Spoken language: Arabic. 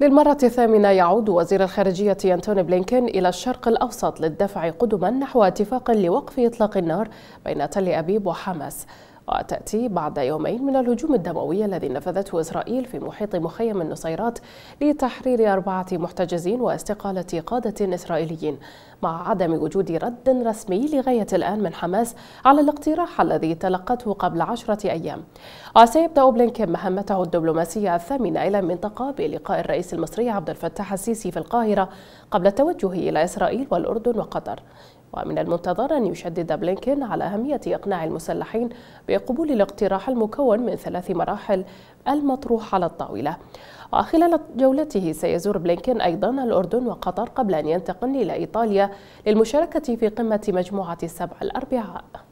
للمرة الثامنة يعود وزير الخارجية أنتوني بلينكين إلى الشرق الأوسط للدفع قدما نحو اتفاق لوقف إطلاق النار بين تل أبيب وحماس وتأتي بعد يومين من الهجوم الدموي الذي نفذته إسرائيل في محيط مخيم النصيرات لتحرير أربعة محتجزين واستقالة قادة إسرائيليين مع عدم وجود رد رسمي لغاية الآن من حماس على الاقتراح الذي تلقته قبل عشرة أيام وسيبدأ بلينكين مهمته الدبلوماسية الثامنة إلى المنطقة بلقاء الرئيس المصري عبد الفتاح السيسي في القاهرة قبل التوجه إلى إسرائيل والأردن وقطر ومن المنتظر أن يشدد بلينكين على أهمية إقناع المسلحين بقبول الاقتراح المكون من ثلاث مراحل المطروح على الطاولة وخلال جولته سيزور بلينكين أيضا الأردن وقطر قبل أن ينتقل إلى إيطاليا للمشاركة في قمة مجموعة السبع الأربعاء